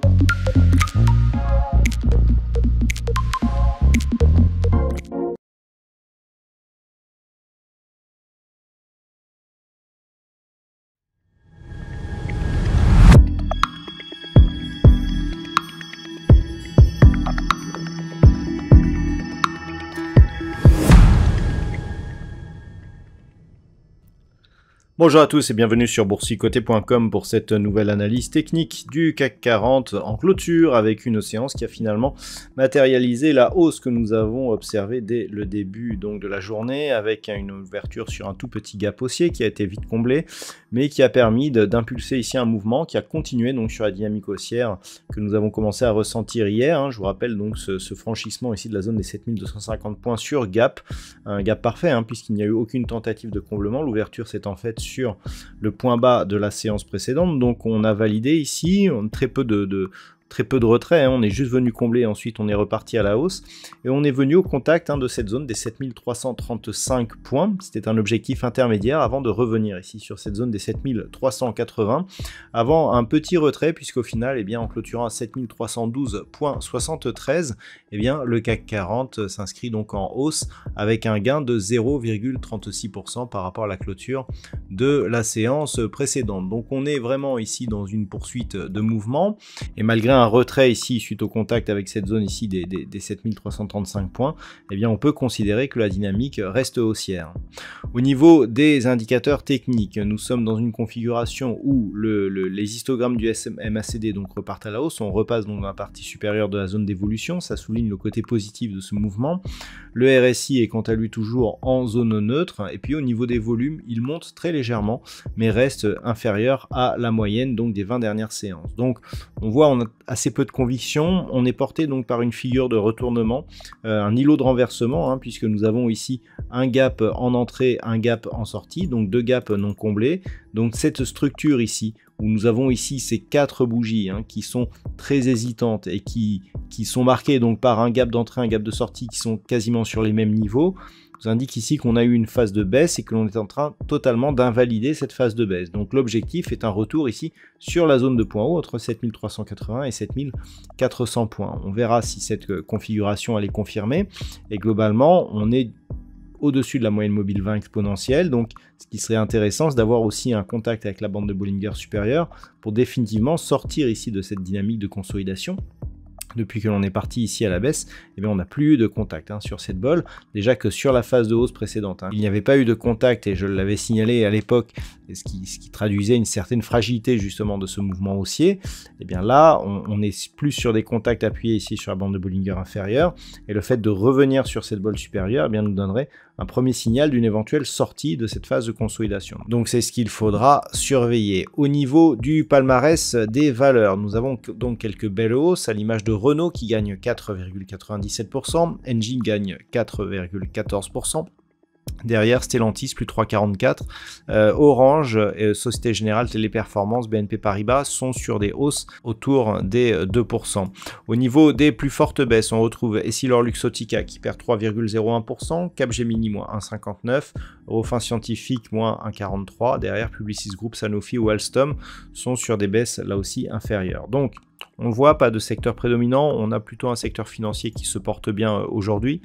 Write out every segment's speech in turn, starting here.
Thank you. Bonjour à tous et bienvenue sur boursicoté.com pour cette nouvelle analyse technique du CAC 40 en clôture avec une séance qui a finalement matérialisé la hausse que nous avons observée dès le début donc de la journée avec une ouverture sur un tout petit gap haussier qui a été vite comblé mais qui a permis d'impulser ici un mouvement qui a continué donc sur la dynamique haussière que nous avons commencé à ressentir hier. Hein. Je vous rappelle donc ce, franchissement ici de la zone des 7250 points sur gap, un gap parfait hein, puisqu'il n'y a eu aucune tentative de comblement. L'ouverture s'est en fait sur le point bas de la séance précédente. Donc on a validé ici très peu de, très peu de retrait. Hein. On est juste venu combler, ensuite on est reparti à la hausse. Et on est venu au contact hein, de cette zone des 7335 points. C'était un objectif intermédiaire avant de revenir ici sur cette zone des 7380. Avant un petit retrait, puisqu'au final, et eh bien, en clôturant à 7312.73, et eh bien, le CAC 40 s'inscrit donc en hausse avec un gain de 0,36% par rapport à la clôture de la séance précédente. Donc on est vraiment ici dans une poursuite de mouvement. Et malgré un retrait ici suite au contact avec cette zone ici des, 7335 points, eh bien on peut considérer que la dynamique reste haussière. Au niveau des indicateurs techniques, nous sommes dans une configuration où le, les histogrammes du SM, MACD donc repartent à la hausse, on repasse dans la partie supérieure de la zone d'évolution, ça souligne le côté positif de ce mouvement. Le RSI est quant à lui toujours en zone neutre, et puis au niveau des volumes, il monte très légèrement, mais reste inférieur à la moyenne donc des 20 dernières séances. Donc on voit on a assez peu de conviction. On est porté donc par une figure de retournement, euh, un îlot de renversement, hein, puisque nous avons ici un gap en entrée, un gap en sortie, donc deux gaps non comblés. Donc cette structure ici, où nous avons ici ces quatre bougies hein, qui sont très hésitantes et qui, qui sont marquées donc par un gap d'entrée, un gap de sortie qui sont quasiment sur les mêmes niveaux, indique ici qu'on a eu une phase de baisse et que l'on est en train totalement d'invalider cette phase de baisse. Donc l'objectif est un retour ici sur la zone de points haut entre 7380 et 7400 points. On verra si cette euh, configuration elle est confirmée et globalement on est au-dessus de la moyenne mobile 20 exponentielle. Donc, ce qui serait intéressant, c'est d'avoir aussi un contact avec la bande de Bollinger supérieure pour définitivement sortir ici de cette dynamique de consolidation depuis que l'on est parti ici à la baisse, eh bien on n'a plus eu de contact hein, sur cette bolle. Déjà que sur la phase de hausse précédente, hein, il n'y avait pas eu de contact et je l'avais signalé à l'époque, ce qui, ce qui, traduisait une certaine fragilité justement de ce mouvement haussier. Eh bien là, on, est plus sur des contacts appuyés ici sur la bande de Bollinger inférieure et le fait de revenir sur cette bolle supérieure eh bien, nous donnerait un premier signal d'une éventuelle sortie de cette phase de consolidation. Donc c'est ce qu'il faudra surveiller. Au niveau du palmarès des valeurs, nous avons donc quelques belles hausses à l'image de Renault qui gagne 4,97%, Engine gagne 4,14%, Derrière Stellantis, plus 3,44. Euh, Orange, et Société Générale, Téléperformance, BNP Paribas sont sur des hausses autour des 2%. Au niveau des plus fortes baisses, on retrouve Essilor Luxotica qui perd 3,01%, Capgemini moins 1,59%, Rofin Scientifique moins 1,43%. Derrière Publicis Group, Sanofi ou Alstom sont sur des baisses là aussi inférieures. Donc, on voit pas de secteur prédominant, on a plutôt un secteur financier qui se porte bien euh, aujourd'hui.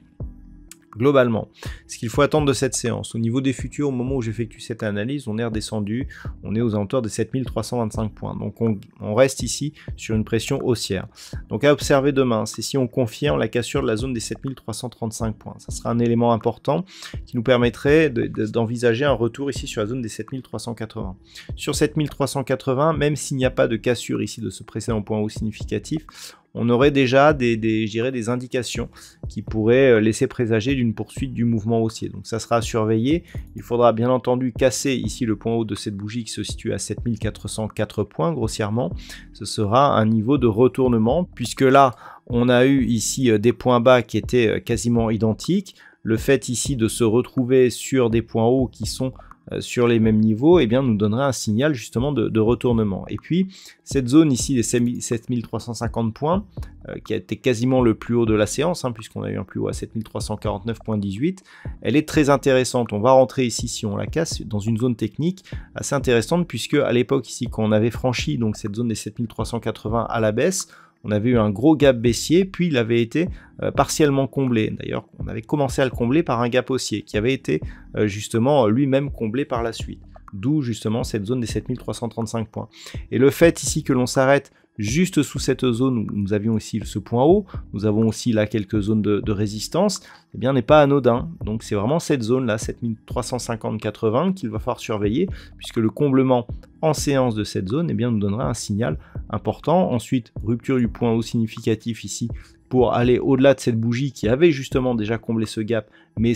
Globalement, ce qu'il faut attendre de cette séance, au niveau des futurs, au moment où j'effectue cette analyse, on est redescendu, on est aux alentours des 7325 points. Donc on, reste ici sur une pression haussière. Donc à observer demain, c'est si on confirme la cassure de la zone des 7335 points. Ça sera un élément important qui nous permettrait d'envisager un retour ici sur la zone des 7380. Sur 7380, même s'il n'y a pas de cassure ici de ce précédent point haut significatif, on aurait déjà des, des, indications qui pourraient euh, laisser présager d'une poursuite du mouvement haussier. Donc ça sera surveillé. Il faudra bien entendu casser ici le point haut de cette bougie qui se situe à 7404 points grossièrement. Ce sera un niveau de retournement puisque là, on a eu ici euh, des points bas qui étaient euh, quasiment identiques. Le fait ici de se retrouver sur des points hauts qui sont euh, sur les mêmes niveaux, eh bien, nous donnerait un signal justement de, retournement. Et puis, cette zone ici des 7350 points, euh, qui a été quasiment le plus haut de la séance, hein, puisqu'on a eu un plus haut à 7349.18, elle est très intéressante. On va rentrer ici, si on la casse, dans une zone technique assez intéressante, puisque à l'époque ici, qu'on avait franchi donc cette zone des 7380 à la baisse, on avait eu un gros gap baissier, puis il avait été euh, partiellement comblé. D'ailleurs, on avait commencé à le combler par un gap haussier qui avait été euh, justement lui-même comblé par la suite. D'où justement cette zone des 7335 points. Et le fait ici que l'on s'arrête Juste sous cette zone où nous avions ici ce point haut, nous avons aussi là quelques zones de, résistance, eh bien n'est pas anodin. Donc c'est vraiment cette zone là, 7350-80, qu'il va falloir surveiller, puisque le comblement en séance de cette zone eh bien, nous donnera un signal important. Ensuite, rupture du point haut significatif ici pour aller au-delà de cette bougie qui avait justement déjà comblé ce gap, mais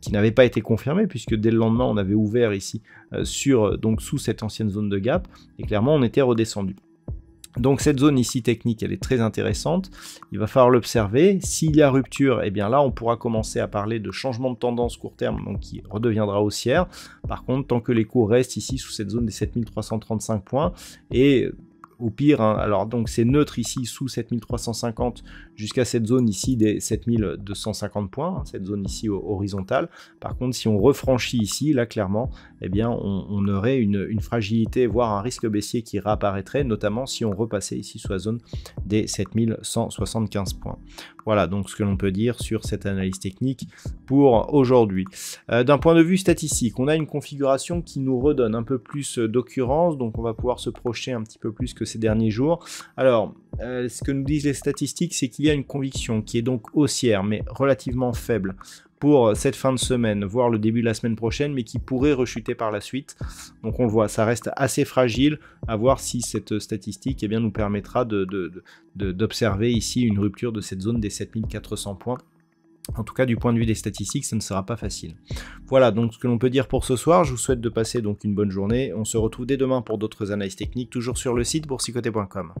qui n'avait pas été confirmé puisque dès le lendemain on avait ouvert ici euh, sur donc sous cette ancienne zone de gap et clairement on était redescendu. Donc cette zone ici technique, elle est très intéressante. Il va falloir l'observer. S'il y a rupture, et eh bien là, on pourra commencer à parler de changement de tendance court terme, donc qui redeviendra haussière. Par contre, tant que les cours restent ici sous cette zone des 7335 points et au pire. Hein. alors donc c'est neutre ici sous 7350 jusqu'à cette zone ici des 7250 points, hein, cette zone ici horizontale. Par contre si on refranchit ici, là clairement, eh bien on, aurait une, fragilité, voire un risque baissier qui réapparaîtrait, notamment si on repassait ici sur la zone des 7175 points. Voilà donc ce que l'on peut dire sur cette analyse technique pour aujourd'hui. Euh, d'un point de vue statistique, on a une configuration qui nous redonne un peu plus euh, d'occurrence, donc on va pouvoir se projeter un petit peu plus que ces derniers jours. Alors, euh, ce que nous disent les statistiques, c'est qu'il y a une conviction qui est donc haussière, mais relativement faible pour euh, cette fin de semaine, voire le début de la semaine prochaine, mais qui pourrait rechuter par la suite. Donc on le voit, ça reste assez fragile, à voir si cette euh, statistique et eh bien, nous permettra d'observer de, ici une rupture de cette zone des 7400 points en tout cas, du point de vue des statistiques, ça ne sera pas facile. Voilà donc ce que l'on peut dire pour ce soir. Je vous souhaite de passer donc une bonne journée. On se retrouve dès demain pour d'autres analyses techniques, toujours sur le site boursicoté.com.